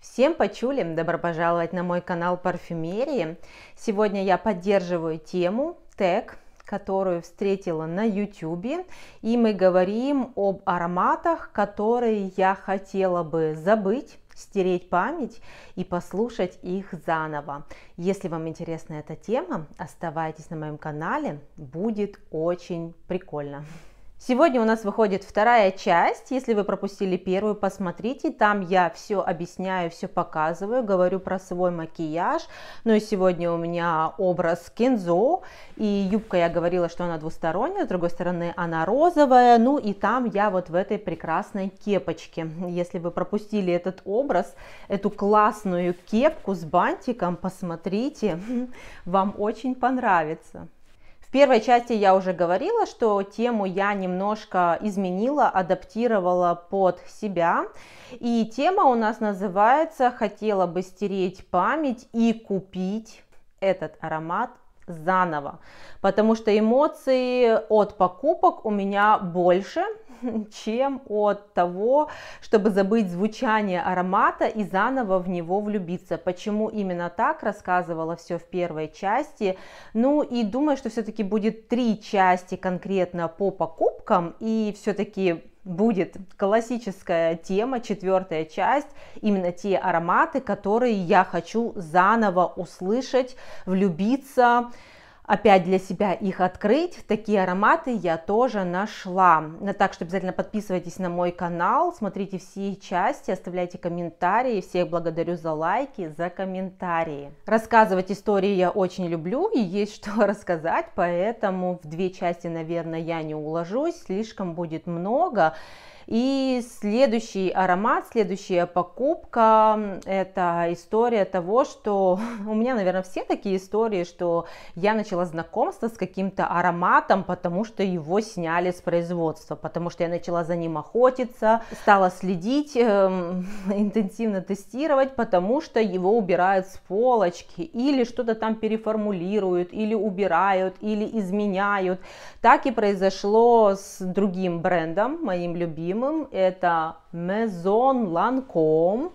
Всем почулим! Добро пожаловать на мой канал парфюмерии. Сегодня я поддерживаю тему тег, которую встретила на YouTube, и мы говорим об ароматах, которые я хотела бы забыть, стереть память и послушать их заново. Если вам интересна эта тема, оставайтесь на моем канале, будет очень прикольно. Сегодня у нас выходит вторая часть. Если вы пропустили первую, посмотрите. Там я все объясняю, все показываю, говорю про свой макияж. Ну и сегодня у меня образ Кензо. И юбка я говорила, что она двусторонняя, с другой стороны она розовая. Ну и там я вот в этой прекрасной кепочке. Если вы пропустили этот образ, эту классную кепку с бантиком, посмотрите, вам очень понравится. В первой части я уже говорила, что тему я немножко изменила, адаптировала под себя. И тема у нас называется «Хотела бы стереть память и купить этот аромат заново, потому что эмоции от покупок у меня больше, чем от того, чтобы забыть звучание аромата и заново в него влюбиться. Почему именно так, рассказывала все в первой части. Ну и думаю, что все-таки будет три части конкретно по покупкам, и все-таки будет классическая тема, четвертая часть, именно те ароматы, которые я хочу заново услышать, влюбиться, опять для себя их открыть. Такие ароматы я тоже нашла. Так что обязательно подписывайтесь на мой канал, смотрите все части, оставляйте комментарии. Всех благодарю за лайки, за комментарии. Рассказывать истории я очень люблю и есть что рассказать, поэтому в две части, наверное, я не уложусь, слишком будет много. И следующий аромат, следующая покупка, это история того, что у меня, наверное, все такие истории, что я начала знакомство с каким-то ароматом, потому что его сняли с производства, потому что я начала за ним охотиться, стала следить, эм, интенсивно тестировать, потому что его убирают с полочки, или что-то там переформулируют, или убирают, или изменяют. Так и произошло с другим брендом, моим любимым, любимым это Maison Lancome.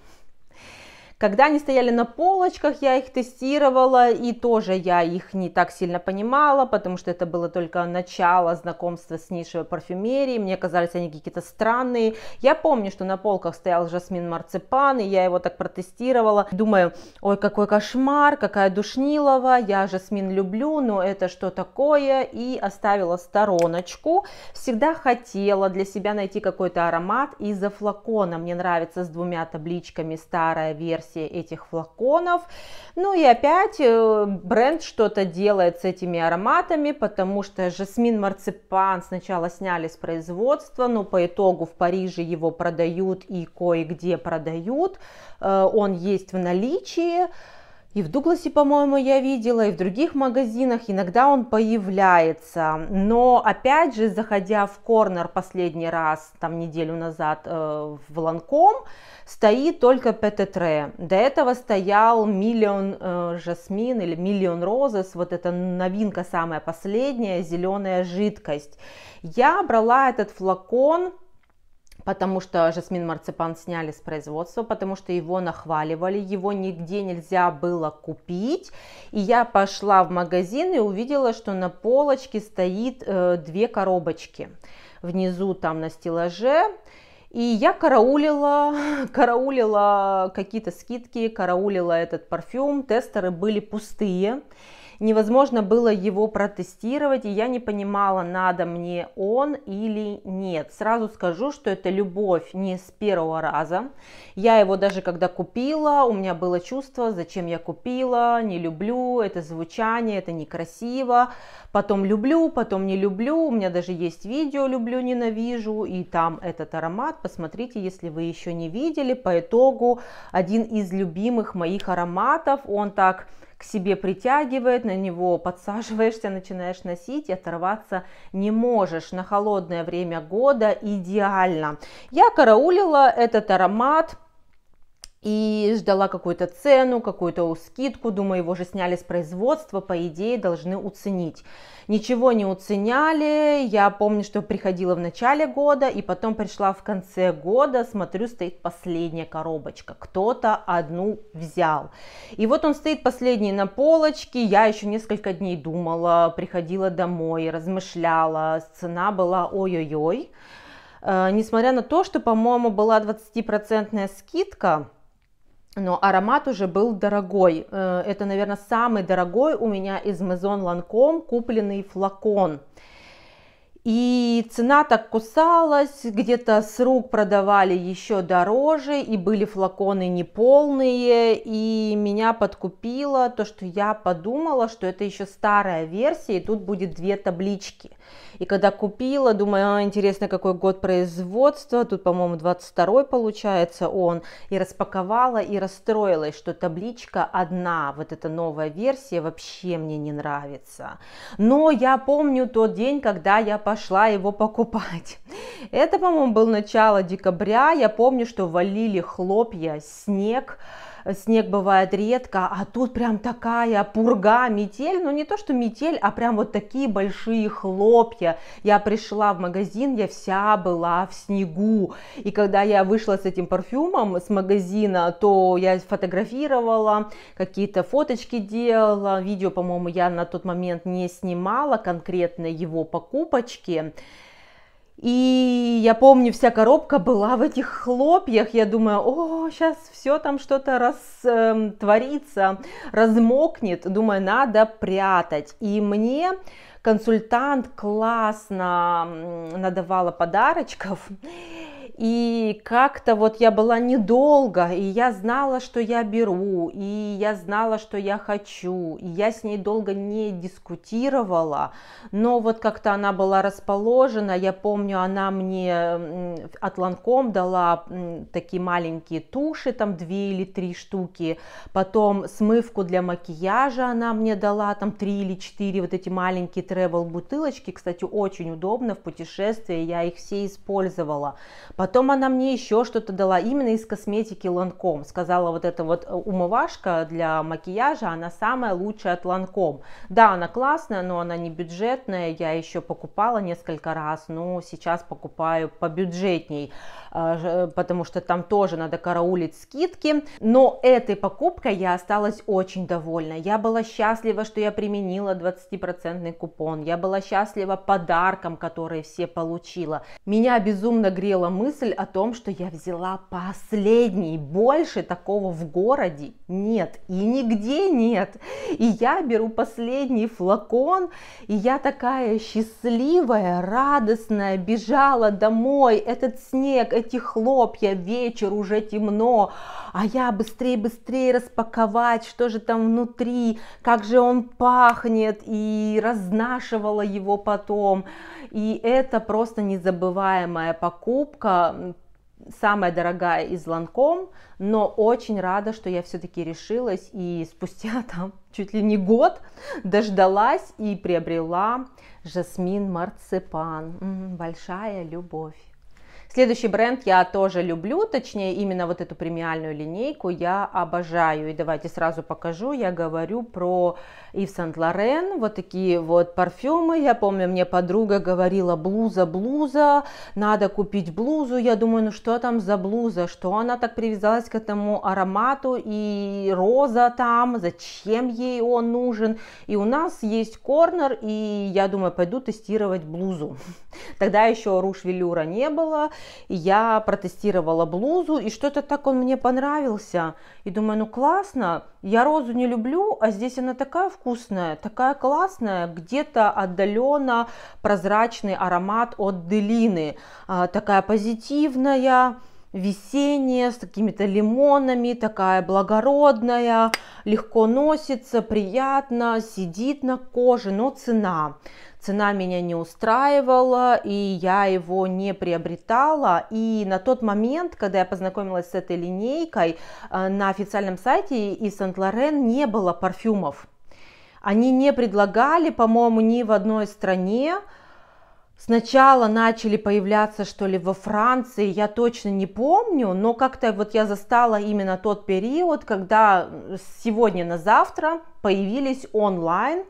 Когда они стояли на полочках, я их тестировала, и тоже я их не так сильно понимала, потому что это было только начало знакомства с нишевой парфюмерией, мне казались они какие-то странные. Я помню, что на полках стоял жасмин марципан, и я его так протестировала. Думаю, ой, какой кошмар, какая душнилова, я жасмин люблю, но это что такое? И оставила стороночку. Всегда хотела для себя найти какой-то аромат из-за флакона. Мне нравится с двумя табличками старая версия версии этих флаконов. Ну и опять э, бренд что-то делает с этими ароматами, потому что жасмин марципан сначала сняли с производства, но по итогу в Париже его продают и кое-где продают. Э, он есть в наличии. И в Дугласе, по-моему, я видела, и в других магазинах иногда он появляется. Но опять же, заходя в Корнер последний раз, там неделю назад э, в Ланком, стоит только Пететре. До этого стоял Миллион э, Жасмин или Миллион Розес, вот эта новинка самая последняя, зеленая жидкость. Я брала этот флакон потому что Жасмин Марципан сняли с производства, потому что его нахваливали, его нигде нельзя было купить. И я пошла в магазин и увидела, что на полочке стоит э, две коробочки внизу там на стеллаже. И я караулила, караулила какие-то скидки, караулила этот парфюм, тестеры были пустые невозможно было его протестировать, и я не понимала, надо мне он или нет. Сразу скажу, что это любовь не с первого раза. Я его даже когда купила, у меня было чувство, зачем я купила, не люблю, это звучание, это некрасиво. Потом люблю, потом не люблю, у меня даже есть видео «люблю, ненавижу», и там этот аромат, посмотрите, если вы еще не видели, по итогу один из любимых моих ароматов, он так к себе притягивает, на него подсаживаешься, начинаешь носить и оторваться не можешь. На холодное время года идеально. Я караулила этот аромат и ждала какую-то цену, какую-то скидку, думаю, его же сняли с производства, по идее, должны уценить. Ничего не уценяли, я помню, что приходила в начале года, и потом пришла в конце года, смотрю, стоит последняя коробочка, кто-то одну взял. И вот он стоит последний на полочке, я еще несколько дней думала, приходила домой, размышляла, цена была ой-ой-ой. Э, несмотря на то, что, по-моему, была 20% скидка, но аромат уже был дорогой. Э, это, наверное, самый дорогой у меня из Maison Lancome купленный флакон. И цена так кусалась, где-то с рук продавали еще дороже, и были флаконы неполные, и меня подкупило то, что я подумала, что это еще старая версия, и тут будет две таблички. И когда купила, думаю, «А, интересно, какой год производства, тут, по-моему, 22 получается он, и распаковала, и расстроилась, что табличка одна, вот эта новая версия вообще мне не нравится. Но я помню тот день, когда я пошла пошла его покупать. Это, по-моему, было начало декабря. Я помню, что валили хлопья, снег снег бывает редко, а тут прям такая пурга, метель, ну не то, что метель, а прям вот такие большие хлопья. Я пришла в магазин, я вся была в снегу, и когда я вышла с этим парфюмом с магазина, то я фотографировала, какие-то фоточки делала, видео, по-моему, я на тот момент не снимала конкретно его покупочки, и я помню, вся коробка была в этих хлопьях. Я думаю, о, сейчас все там что-то растворится, эм, размокнет. Думаю, надо прятать. И мне консультант классно надавала подарочков. И как-то вот я была недолго, и я знала, что я беру, и я знала, что я хочу, и я с ней долго не дискутировала, но вот как-то она была расположена, я помню, она мне от ланком дала такие маленькие туши, там две или три штуки, потом смывку для макияжа она мне дала, там три или четыре вот эти маленькие тревел бутылочки, кстати, очень удобно в путешествии, я их все использовала, Потом она мне еще что-то дала именно из косметики Ланком. Сказала, вот эта вот э, умывашка для макияжа, она самая лучшая от Ланком. Да, она классная, но она не бюджетная. Я еще покупала несколько раз, но сейчас покупаю побюджетней, э, э, потому что там тоже надо караулить скидки. Но этой покупкой я осталась очень довольна. Я была счастлива, что я применила 20% купон. Я была счастлива подарком, который все получила. Меня безумно грела мысль, мысль о том, что я взяла последний, больше такого в городе нет и нигде нет. И я беру последний флакон, и я такая счастливая, радостная, бежала домой, этот снег, эти хлопья, вечер, уже темно, а я быстрее, быстрее распаковать, что же там внутри, как же он пахнет, и разнашивала его потом, и это просто незабываемая покупка, самая дорогая из Ланком, но очень рада, что я все-таки решилась и спустя там чуть ли не год дождалась и приобрела жасмин марципан. Большая любовь. Следующий бренд я тоже люблю, точнее именно вот эту премиальную линейку я обожаю. И давайте сразу покажу, я говорю про Yves Saint Laurent, вот такие вот парфюмы. Я помню, мне подруга говорила, блуза, блуза, надо купить блузу. Я думаю, ну что там за блуза, что она так привязалась к этому аромату и роза там, зачем ей он нужен. И у нас есть корнер, и я думаю, пойду тестировать блузу. Тогда еще руш велюра не было, и я протестировала блузу, и что-то так он мне понравился. И думаю, ну классно, я розу не люблю, а здесь она такая вкусная, такая классная, где-то отдаленно прозрачный аромат от делины, а, такая позитивная, весенняя, с какими-то лимонами, такая благородная, легко носится, приятно, сидит на коже, но цена. Цена меня не устраивала, и я его не приобретала. И на тот момент, когда я познакомилась с этой линейкой, э, на официальном сайте и Сент-Лорен не было парфюмов. Они не предлагали, по-моему, ни в одной стране, сначала начали появляться, что ли, во Франции, я точно не помню, но как-то вот я застала именно тот период, когда сегодня на завтра появились онлайн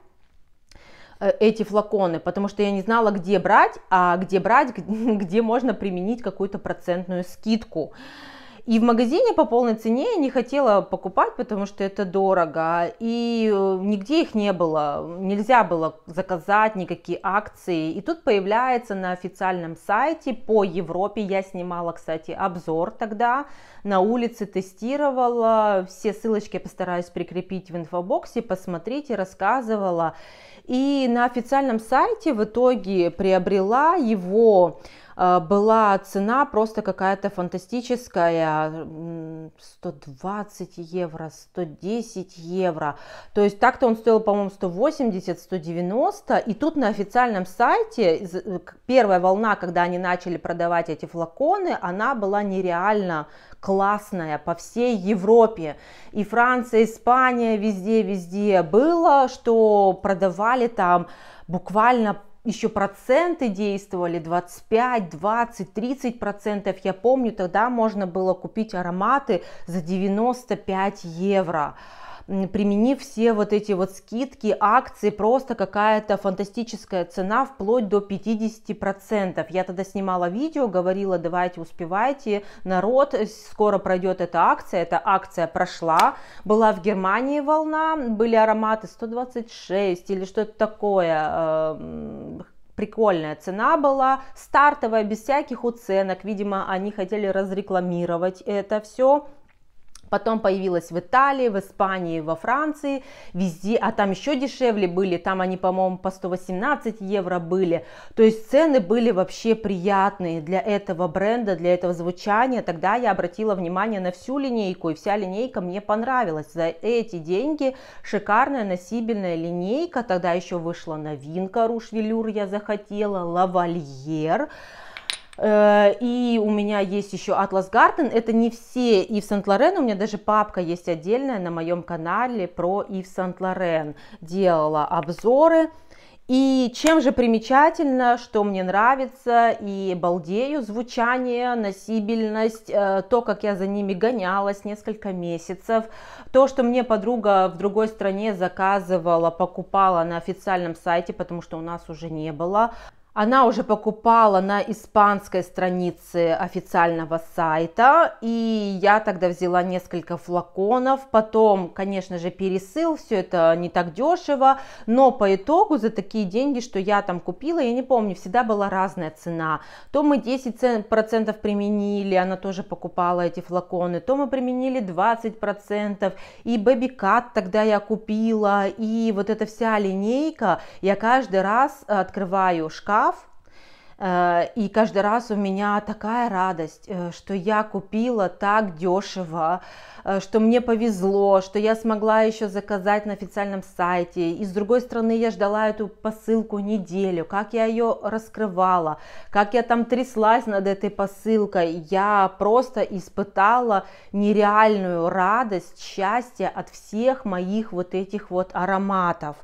э, эти флаконы, потому что я не знала, где брать, а где брать, где можно применить какую-то процентную скидку. И в магазине по полной цене я не хотела покупать, потому что это дорого. И э, нигде их не было. Нельзя было заказать никакие акции. И тут появляется на официальном сайте по Европе. Я снимала, кстати, обзор тогда. На улице тестировала. Все ссылочки я постараюсь прикрепить в инфобоксе. Посмотрите, рассказывала. И на официальном сайте в итоге приобрела его Э, была цена просто какая-то фантастическая, 120 евро, 110 евро, то есть так-то он стоил, по-моему, 180, 190, и тут на официальном сайте э, первая волна, когда они начали продавать эти флаконы, она была нереально классная по всей Европе, и Франция, Испания, везде-везде было, что продавали там буквально еще проценты действовали, 25, 20, 30 процентов. Я помню, тогда можно было купить ароматы за 95 евро применив все вот эти вот скидки, акции, просто какая-то фантастическая цена вплоть до 50%. Я тогда снимала видео, говорила, давайте успевайте, народ, скоро пройдет эта акция, эта акция прошла, была в Германии волна, были ароматы 126 или что-то такое, эм, прикольная цена была, стартовая, без всяких уценок, видимо, они хотели разрекламировать это все, Потом появилась в Италии, в Испании, во Франции, везде, а там еще дешевле были, там они, по-моему, по 118 евро были. То есть цены были вообще приятные для этого бренда, для этого звучания. Тогда я обратила внимание на всю линейку, и вся линейка мне понравилась. За эти деньги шикарная носибельная линейка, тогда еще вышла новинка Руш Велюр я захотела, Лавальер. Э, и у меня есть еще Atlas Garden. Это не все Ив Сент-Лорен. У меня даже папка есть отдельная на моем канале про Ив Сент-Лорен. Делала обзоры. И чем же примечательно, что мне нравится и балдею звучание, носибельность, э, то, как я за ними гонялась несколько месяцев, то, что мне подруга в другой стране заказывала, покупала на официальном сайте, потому что у нас уже не было. Она уже покупала на испанской странице официального сайта, и я тогда взяла несколько флаконов, потом, конечно же, пересыл, все это не так дешево, но по итогу за такие деньги, что я там купила, я не помню, всегда была разная цена, то мы 10% применили, она тоже покупала эти флаконы, то мы применили 20%, и Baby Cat тогда я купила, и вот эта вся линейка, я каждый раз открываю шкаф, прав. Э, и каждый раз у меня такая радость, э, что я купила так дешево, э, что мне повезло, что я смогла еще заказать на официальном сайте. И с другой стороны, я ждала эту посылку неделю, как я ее раскрывала, как я там тряслась над этой посылкой. Я просто испытала нереальную радость, счастье от всех моих вот этих вот ароматов.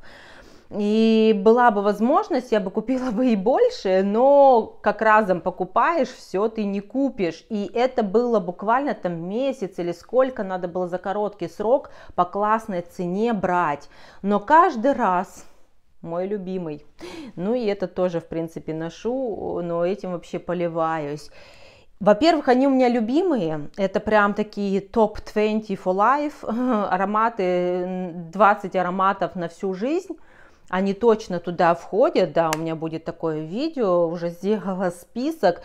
И была бы возможность, я бы купила бы и больше, но как разом покупаешь, все ты не купишь. И это было буквально там месяц или сколько надо было за короткий срок по классной цене брать. Но каждый раз мой любимый. Ну и это тоже, в принципе, ношу, но этим вообще поливаюсь. Во-первых, они у меня любимые, это прям такие топ-20 for life, ароматы, 20 ароматов на всю жизнь, они точно туда входят, да, у меня будет такое видео, уже сделала список,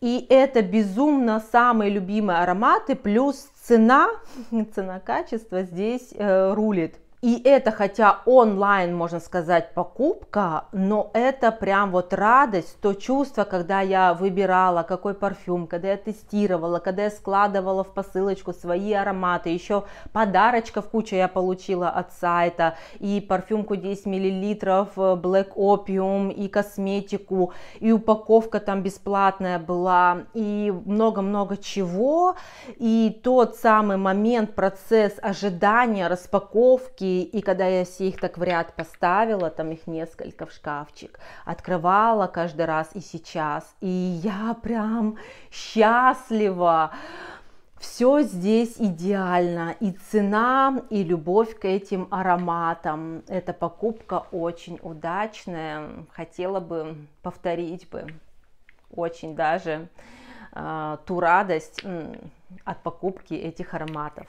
и это безумно самые любимые ароматы, плюс цена, цена-качество здесь э, рулит. И это, хотя онлайн, можно сказать, покупка, но это прям вот радость, то чувство, когда я выбирала, какой парфюм, когда я тестировала, когда я складывала в посылочку свои ароматы, еще подарочка в кучу я получила от сайта, и парфюмку 10 миллилитров э, Black Opium, и косметику, и упаковка там бесплатная была, и много-много чего, и тот самый момент, процесс ожидания, распаковки, и, когда я все их так в ряд поставила, там их несколько в шкафчик, открывала каждый раз и сейчас. И я прям счастлива. Все здесь идеально. И цена, и любовь к этим ароматам. Эта покупка очень удачная. Хотела бы повторить бы. Очень даже э, ту радость э, от покупки этих ароматов.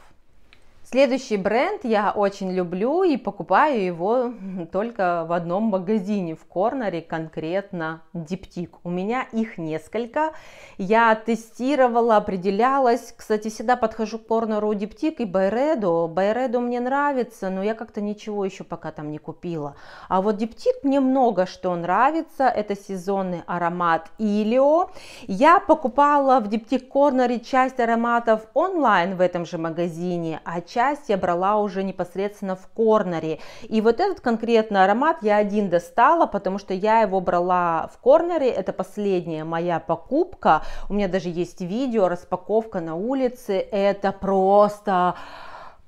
Следующий бренд я очень люблю и покупаю его только в одном магазине в Корнере, конкретно Диптик. У меня их несколько. Я тестировала, определялась. Кстати, всегда подхожу к Корнеру Диптик и Байреду. Байреду мне нравится, но я как-то ничего еще пока там не купила. А вот Диптик мне много что нравится. Это сезонный аромат Илио. Я покупала в Диптик Корнере часть ароматов онлайн в этом же магазине, а часть я брала уже непосредственно в корнере. И вот этот конкретно аромат я один достала, потому что я его брала в корнере. Это последняя моя покупка. У меня даже есть видео, распаковка на улице. Это просто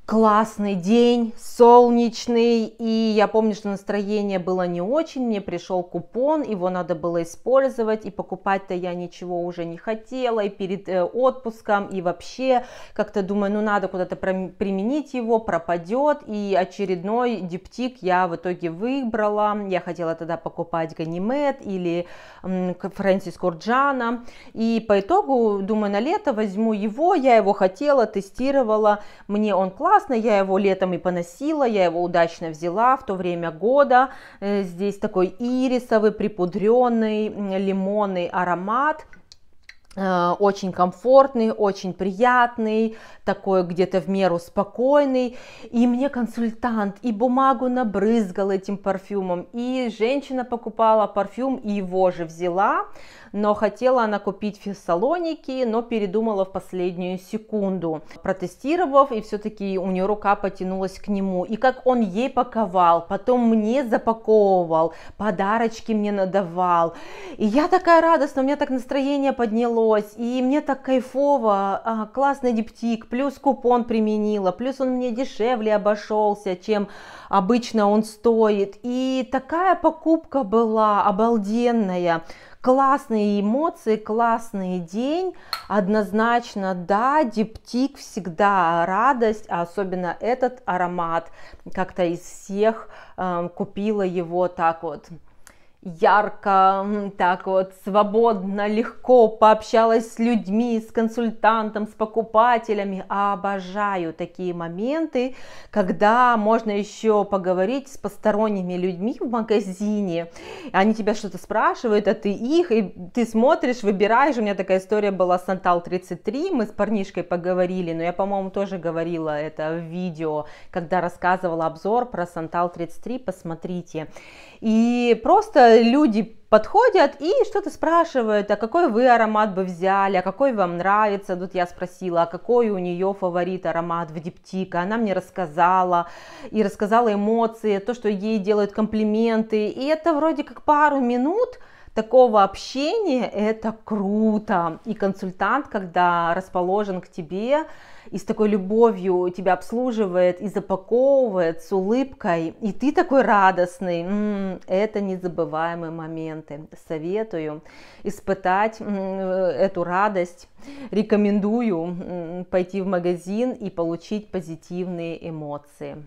классный день, солнечный, и я помню, что настроение было не очень, мне пришел купон, его надо было использовать, и покупать-то я ничего уже не хотела, и перед э, отпуском, и вообще как-то думаю, ну надо куда-то применить его, пропадет, и очередной диптик я в итоге выбрала, я хотела тогда покупать Ганимед или э, Фрэнсис Корджана, и по итогу думаю, на лето возьму его, я его хотела, тестировала, мне он классный, классно, я его летом и поносила, я его удачно взяла в то время года. Э, здесь такой ирисовый, припудренный, лимонный аромат. Э, очень комфортный, очень приятный, такой где-то в меру спокойный. И мне консультант и бумагу набрызгал этим парфюмом, и женщина покупала парфюм и его же взяла, но хотела она купить фессалоники, но передумала в последнюю секунду, протестировав, и все-таки у нее рука потянулась к нему. И как он ей паковал, потом мне запаковывал, подарочки мне надавал. И я такая радостная, у меня так настроение подняло удалось, и мне так кайфово, а, классный диптик, плюс купон применила, плюс он мне дешевле обошелся, чем обычно он стоит. И такая покупка была обалденная, классные эмоции, классный день, однозначно, да, диптик всегда радость, а особенно этот аромат, как-то из всех э, купила его так вот ярко, так вот, свободно, легко пообщалась с людьми, с консультантом, с покупателями. Обожаю такие моменты, когда можно еще поговорить с посторонними людьми в магазине. Они тебя что-то спрашивают, а ты их, и ты смотришь, выбираешь. У меня такая история была с Антал 33, мы с парнишкой поговорили, но я, по-моему, тоже говорила это в видео, когда рассказывала обзор про Сантал 33, посмотрите. И просто люди подходят и что-то спрашивают, а какой вы аромат бы взяли, а какой вам нравится. Тут я спросила, а какой у нее фаворит аромат в диптика. Она мне рассказала и рассказала эмоции, то, что ей делают комплименты. И это вроде как пару минут, такого общения это круто. И консультант, когда расположен к тебе, и с такой любовью тебя обслуживает и запаковывает с улыбкой, и ты такой радостный. М-м, это незабываемые моменты. Советую испытать э, эту радость. Рекомендую пойти в магазин и получить позитивные эмоции.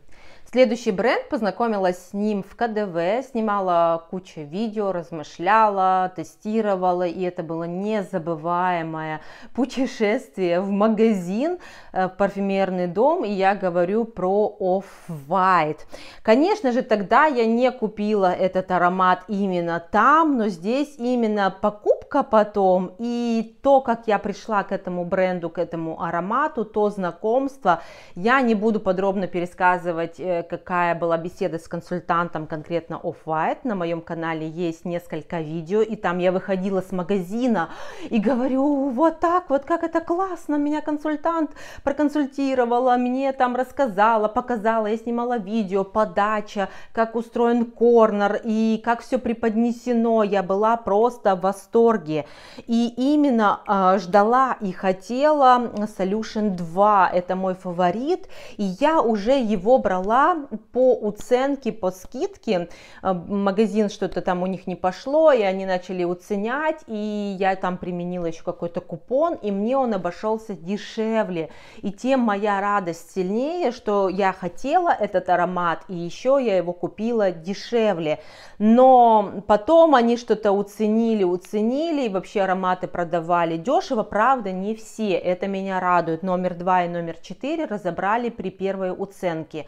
Следующий бренд познакомилась с ним в КДВ, снимала кучу видео, размышляла, тестировала, и это было незабываемое путешествие в магазин, э, в парфюмерный дом, и я говорю про Off-White. Конечно же, тогда я не купила этот аромат именно там, но здесь именно покупка потом и то, как я пришла к этому бренду, к этому аромату, то знакомство, я не буду подробно пересказывать э, какая была беседа с консультантом конкретно Off-White. На моем канале есть несколько видео, и там я выходила с магазина и говорю, вот так вот, как это классно, меня консультант проконсультировала, мне там рассказала, показала, я снимала видео, подача, как устроен корнер и как все преподнесено. Я была просто в восторге. И именно э, ждала и хотела Solution 2, это мой фаворит, и я уже его брала по уценке, по скидке э, магазин что-то там у них не пошло, и они начали уценять, и я там применила еще какой-то купон, и мне он обошелся дешевле. И тем моя радость сильнее, что я хотела этот аромат, и еще я его купила дешевле. Но потом они что-то уценили, уценили, и вообще ароматы продавали дешево, правда, не все, это меня радует. Номер два и номер четыре разобрали при первой уценке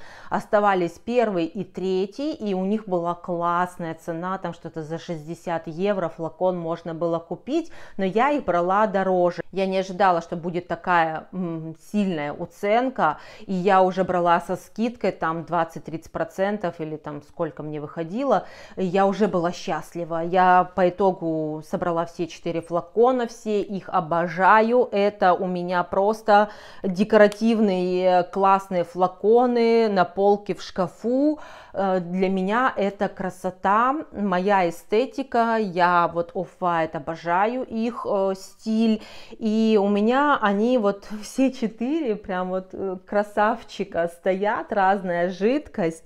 оставались первый и третий, и у них была классная цена, там что-то за 60 евро флакон можно было купить, но я их брала дороже. Я не ожидала, что будет такая сильная уценка, и я уже брала со скидкой там 20-30% или там сколько мне выходило, я уже была счастлива. Я по итогу собрала все четыре флакона, все их обожаю, это у меня просто декоративные классные флаконы на пол полки в шкафу, Э, для меня это красота, моя эстетика, я вот офф-white обожаю их э, стиль, и у меня они вот все четыре прям вот э, красавчика стоят, разная жидкость,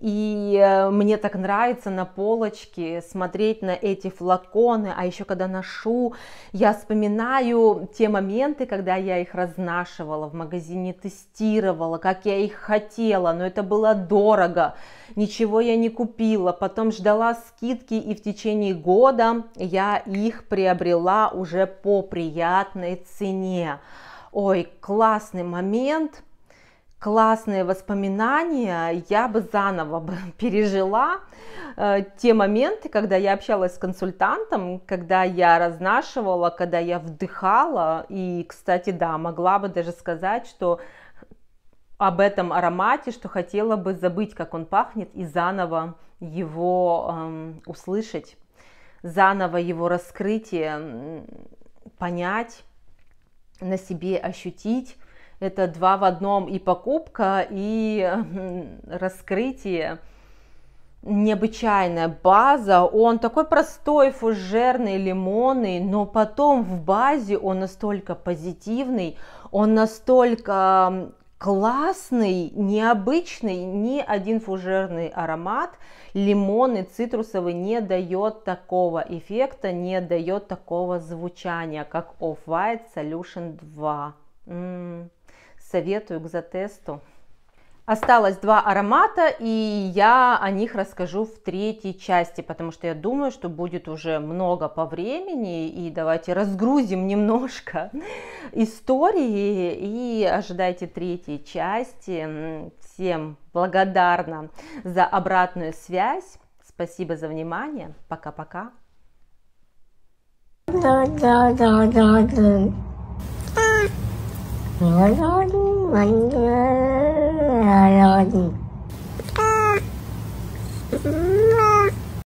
и мне так нравится на полочке смотреть на эти флаконы, а еще когда ношу, я вспоминаю те моменты, когда я их разнашивала в магазине, тестировала, как я их хотела, но это было дорого, ничего я не купила, потом ждала скидки и в течение года я их приобрела уже по приятной цене. Ой, классный момент, классные воспоминания, я бы заново бы пережила э, те моменты, когда я общалась с консультантом, когда я разнашивала, когда я вдыхала, и, кстати, да, могла бы даже сказать, что об этом аромате, что хотела бы забыть, как он пахнет, и заново его эм, услышать, заново его раскрытие, понять, на себе ощутить. Это два в одном и покупка, и эм, раскрытие необычайная база, он такой простой, фужерный, лимонный, но потом в базе он настолько позитивный, он настолько классный, необычный, ни один фужерный аромат, лимон и цитрусовый не дает такого эффекта, не дает такого звучания, как Off-White Solution 2. М-м, советую к затесту. Осталось два аромата, и я о них расскажу в третьей части, потому что я думаю, что будет уже много по времени, и давайте разгрузим немножко истории и ожидайте третьей части. Всем благодарна за обратную связь, спасибо за внимание, пока-пока. Да, да, да, да, да. Nhớ lớn mình rồi rồi